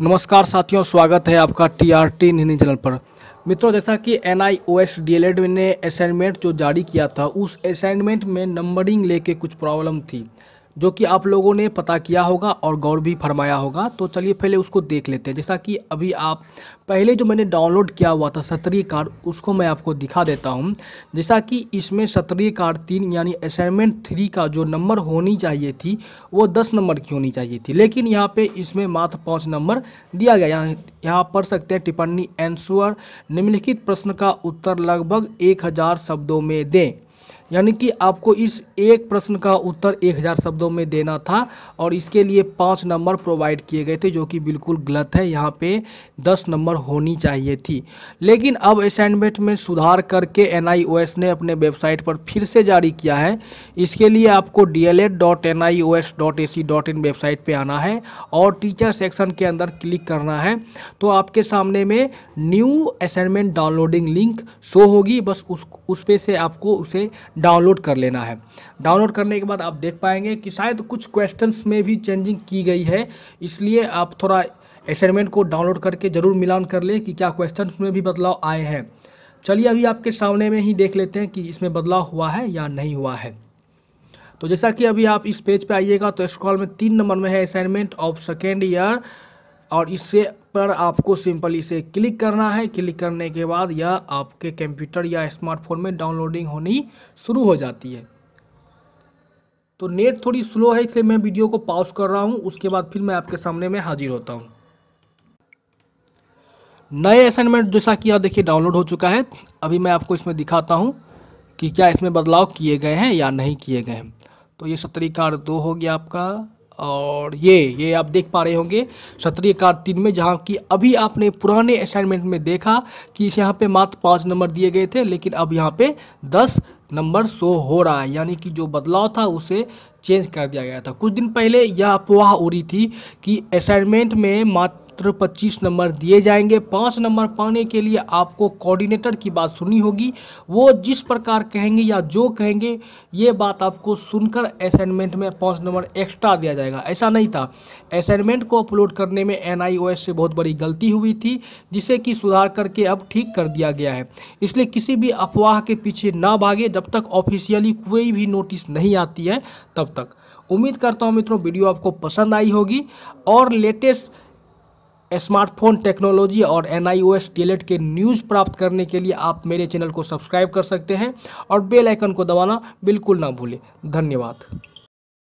नमस्कार साथियों स्वागत है आपका T R T Hindi channel पर मित्रों जैसा कि N I O S D El Ed ने असाइनमेंट जो जारी किया था उस असाइनमेंट में नंबरिंग लेके कुछ प्रॉब्लम थी जो कि आप लोगों ने पता किया होगा और गौर भी फरमाया होगा तो चलिए पहले उसको देख लेते हैं जैसा कि अभी आप पहले जो मैंने डाउनलोड किया हुआ था सत्रीय कार्ड उसको मैं आपको दिखा देता हूँ जैसा कि इसमें सत्रीय कार्ड तीन यानी असाइनमेंट थ्री का जो नंबर होनी चाहिए थी वो दस नंबर की होनी चाहिए थी लेकिन यहाँ पर इसमें मात्र पाँच नंबर दिया गया यहाँ यहाँ पढ़ सकते हैं टिप्पणी एंसुअर निम्नलिखित प्रश्न का उत्तर लगभग एक हज़ार शब्दों में दें यानी कि आपको इस एक प्रश्न का उत्तर 1000 शब्दों में देना था और इसके लिए पाँच नंबर प्रोवाइड किए गए थे जो कि बिल्कुल गलत है यहाँ पे दस नंबर होनी चाहिए थी लेकिन अब असाइनमेंट में सुधार करके एन ने अपने वेबसाइट पर फिर से जारी किया है इसके लिए आपको डी एल वेबसाइट पर आना है और टीचर सेक्शन के अंदर क्लिक करना है तो आपके सामने में new assignment downloading link show होगी बस उस उस पर से आपको उसे डाउनलोड कर लेना है डाउनलोड करने के बाद आप देख पाएंगे कि शायद कुछ क्वेश्चंस में भी चेंजिंग की गई है इसलिए आप थोड़ा असाइनमेंट को डाउनलोड करके ज़रूर मिलान कर लें कि क्या क्वेश्चन में भी बदलाव आए हैं चलिए अभी आपके सामने में ही देख लेते हैं कि इसमें बदलाव हुआ है या नहीं हुआ है तो जैसा कि अभी आप इस पेज पे आइएगा तो स्क्रॉल में तीन नंबर में है असाइनमेंट ऑफ सेकेंड ईयर और इससे पर आपको सिंपल इसे क्लिक करना है क्लिक करने के बाद यह आपके कंप्यूटर या स्मार्टफोन में डाउनलोडिंग होनी शुरू हो जाती है तो नेट थोड़ी स्लो है इसलिए मैं वीडियो को पॉज कर रहा हूँ उसके बाद फिर मैं आपके सामने में हाजिर होता हूँ नए असाइनमेंट जैसा कि आप देखिए डाउनलोड हो चुका है अभी मैं आपको इसमें दिखाता हूँ कि क्या इसमें बदलाव किए गए हैं या नहीं किए गए हैं तो ये सत्तरी दो हो गया आपका और ये ये आप देख पा रहे होंगे क्षत्रिय कार तीन में जहाँ कि अभी आपने पुराने असाइनमेंट में देखा कि इस यहाँ पे मात्र पाँच नंबर दिए गए थे लेकिन अब यहाँ पे दस नंबर शो हो रहा है यानी कि जो बदलाव था उसे चेंज कर दिया गया था कुछ दिन पहले यह अफवाह उड़ी थी कि असाइनमेंट में मात्र मात्र 25 नंबर दिए जाएंगे पाँच नंबर पाने के लिए आपको कोऑर्डिनेटर की बात सुननी होगी वो जिस प्रकार कहेंगे या जो कहेंगे ये बात आपको सुनकर असाइनमेंट में पाँच नंबर एक्स्ट्रा दिया जाएगा ऐसा नहीं था असाइनमेंट को अपलोड करने में एन से बहुत बड़ी गलती हुई थी जिसे कि सुधार करके अब ठीक कर दिया गया है इसलिए किसी भी अफवाह के पीछे ना भागे जब तक ऑफिशियली कोई भी नोटिस नहीं आती है तब तक उम्मीद करता हूँ मित्रों वीडियो आपको पसंद आई होगी और लेटेस्ट स्मार्टफोन टेक्नोलॉजी और एन आई के न्यूज़ प्राप्त करने के लिए आप मेरे चैनल को सब्सक्राइब कर सकते हैं और बेल आइकन को दबाना बिल्कुल ना भूलें धन्यवाद